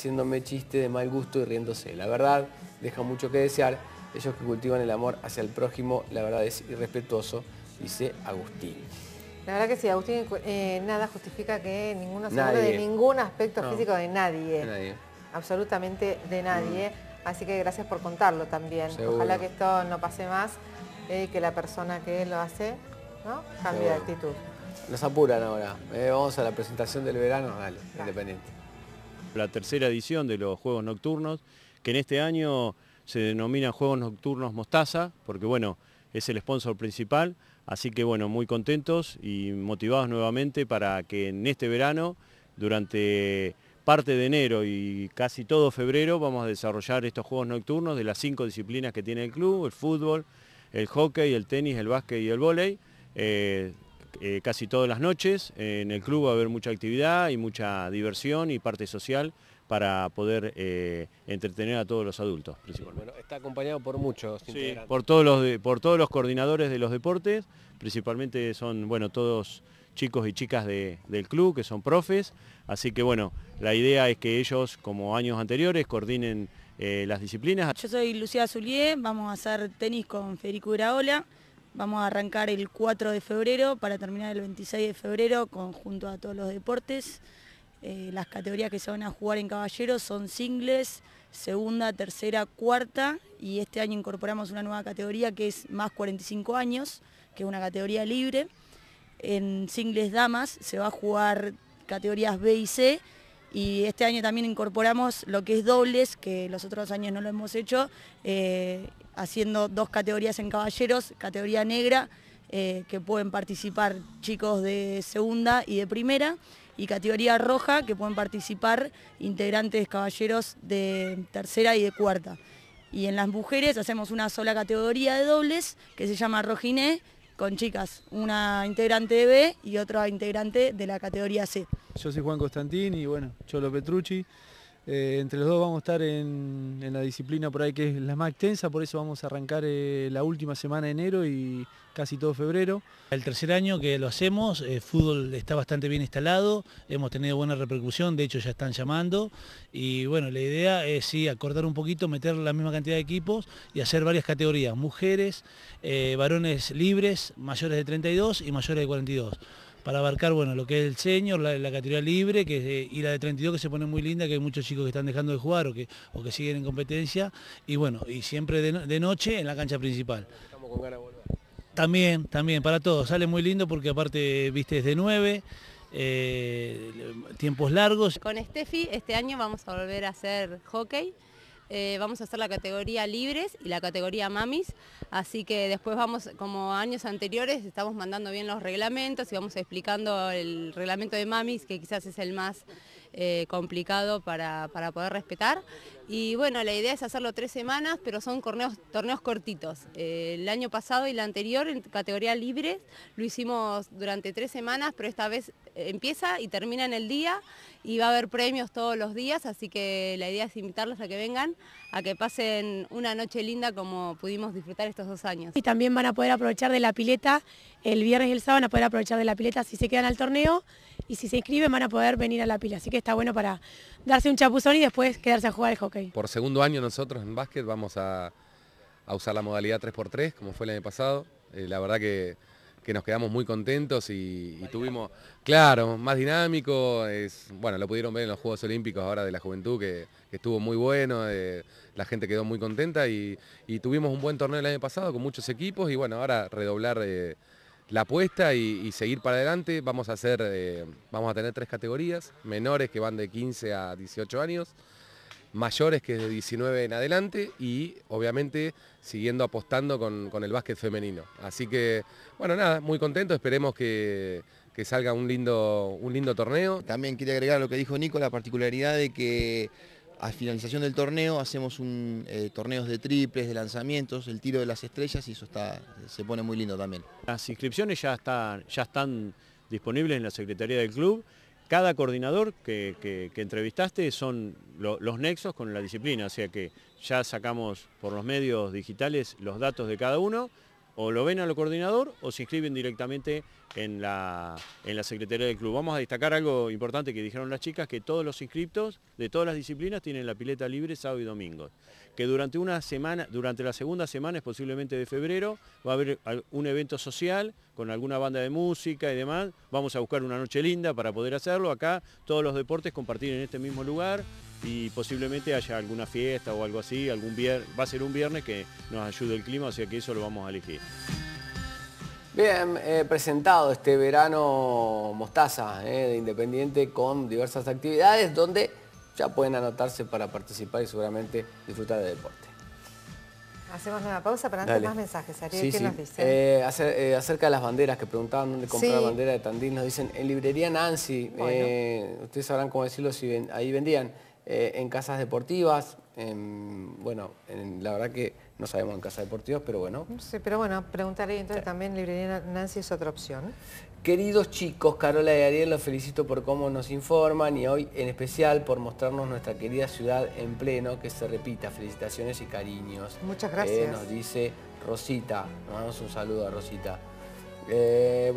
haciéndome chiste de mal gusto y riéndose. La verdad, deja mucho que desear. Ellos que cultivan el amor hacia el prójimo, la verdad es irrespetuoso, dice Agustín. La verdad que sí, Agustín, eh, eh, nada justifica que ninguno se de ningún aspecto físico de nadie. Absolutamente de nadie. Así que gracias por contarlo también. Ojalá que esto no pase más y eh, que la persona que lo hace ¿no? cambie de actitud. Nos apuran ahora. vamos a la presentación del verano, dale. independiente la tercera edición de los Juegos Nocturnos, que en este año se denomina Juegos Nocturnos Mostaza, porque bueno, es el sponsor principal, así que bueno, muy contentos y motivados nuevamente para que en este verano, durante parte de enero y casi todo febrero, vamos a desarrollar estos Juegos Nocturnos de las cinco disciplinas que tiene el club, el fútbol, el hockey, el tenis, el básquet y el voleibol. Eh, eh, casi todas las noches. Eh, en el club va a haber mucha actividad y mucha diversión y parte social para poder eh, entretener a todos los adultos está acompañado por muchos por todos los por todos los coordinadores de los deportes, principalmente son todos chicos y chicas del club que son profes, así que bueno, la idea es que ellos, como años anteriores, coordinen las disciplinas. Yo soy Lucía Zulier, vamos a hacer tenis con Federico Uraola, Vamos a arrancar el 4 de febrero para terminar el 26 de febrero Conjunto a todos los deportes. Eh, las categorías que se van a jugar en caballeros son singles, segunda, tercera, cuarta y este año incorporamos una nueva categoría que es más 45 años, que es una categoría libre. En singles damas se va a jugar categorías B y C y este año también incorporamos lo que es dobles, que los otros años no lo hemos hecho, eh, haciendo dos categorías en caballeros, categoría negra, eh, que pueden participar chicos de segunda y de primera, y categoría roja, que pueden participar integrantes caballeros de tercera y de cuarta. Y en las mujeres hacemos una sola categoría de dobles, que se llama rojiné, con chicas, una integrante de B y otra integrante de la categoría C. Yo soy Juan Constantín y bueno, Cholo Petrucci. Eh, entre los dos vamos a estar en, la disciplina por ahí que es la más extensa, por eso vamos a arrancar eh, la última semana de enero y casi todo febrero. El tercer año que lo hacemos, el eh, fútbol está bastante bien instalado, hemos tenido buena repercusión, de hecho ya están llamando y bueno, la idea es sí acortar un poquito, meter la misma cantidad de equipos y hacer varias categorías, mujeres, varones libres, mayores de 32 y mayores de 42 para abarcar bueno, lo que es el Señor, la, categoría libre que, y la de 32 que se pone muy linda, que hay muchos chicos que están dejando de jugar o que, o que siguen en competencia y bueno, y siempre de, noche en la cancha principal. También, también, para todos. Sale muy lindo porque aparte, viste, desde 9, eh, tiempos largos. Con Steffi este año vamos a volver a hacer hockey. Eh, vamos a hacer la categoría libres y la categoría mamis, así que después vamos, como años anteriores, estamos mandando bien los reglamentos y vamos explicando el reglamento de mamis, que quizás es el más eh, complicado para, poder respetar. Y bueno, la idea es hacerlo tres semanas, pero son torneos, cortitos. Eh, el año pasado y la anterior, en categoría libre, lo hicimos durante tres semanas, pero esta vez eh, empieza y termina en el día y va a haber premios todos los días, así que la idea es invitarlos a que vengan, a que pasen una noche linda como pudimos disfrutar estos dos años. Y también van a poder aprovechar de la pileta, el viernes y el sábado van a poder aprovechar de la pileta si se quedan al torneo y si se inscriben van a poder venir a la pila. Así que está bueno para darse un chapuzón y después quedarse a jugar el hockey. Por segundo año nosotros en básquet vamos a, usar la modalidad 3x3, como fue el año pasado. Eh, la verdad que, que, nos quedamos muy contentos y, tuvimos, claro, más dinámico. Es, bueno, lo pudieron ver en los Juegos Olímpicos ahora de la Juventud, que, estuvo muy bueno, eh, la gente quedó muy contenta y, tuvimos un buen torneo el año pasado con muchos equipos y bueno, ahora redoblar... Eh, la apuesta y, seguir para adelante. Vamos a hacer, eh, vamos a tener tres categorías, menores que van de 15 a 18 años, mayores que de 19 en adelante y obviamente siguiendo apostando con, el básquet femenino. Así que, bueno, nada, muy contento, esperemos que, salga un lindo, un lindo torneo. También quiere agregar lo que dijo Nico, la particularidad de que a finalización del torneo hacemos un, eh, torneos de triples, de lanzamientos, el tiro de las estrellas y eso está, se pone muy lindo también. Las inscripciones ya están, ya están disponibles en la Secretaría del Club. Cada coordinador que, entrevistaste son los nexos con la disciplina, o sea que ya sacamos por los medios digitales los datos de cada uno o lo ven a lo coordinador o se inscriben directamente en la, en la Secretaría del Club. Vamos a destacar algo importante que dijeron las chicas, que todos los inscriptos de todas las disciplinas tienen la pileta libre sábado y domingo. Que durante una semana, durante la segunda semana, es posiblemente de febrero, va a haber un evento social con alguna banda de música y demás. Vamos a buscar una noche linda para poder hacerlo. Acá todos los deportes compartir en este mismo lugar y posiblemente haya alguna fiesta o algo así, algún viernes, va a ser un viernes que nos ayude el clima, o que eso lo vamos a elegir. Bien, eh, presentado este verano Mostaza eh, de Independiente con diversas actividades donde ya pueden anotarse para participar y seguramente disfrutar de deporte. Hacemos una pausa, para antes más mensajes. nos dicen? Eh, acerca de las banderas, que preguntaban dónde comprar bandera de Tandil, nos dicen en librería Nancy, ustedes sabrán cómo decirlo si ahí vendían. Eh, en casas deportivas, bueno, la verdad que no sabemos en casas deportivas, pero bueno. Sí, pero bueno, preguntaré entonces también, librería Nancy es otra opción. Queridos chicos, Carola y Ariel, los felicito por cómo nos informan y hoy en especial por mostrarnos nuestra querida ciudad en pleno, que se repita. Felicitaciones y cariños. Muchas eh, gracias. nos dice Rosita, nos damos un saludo a Rosita. Eh,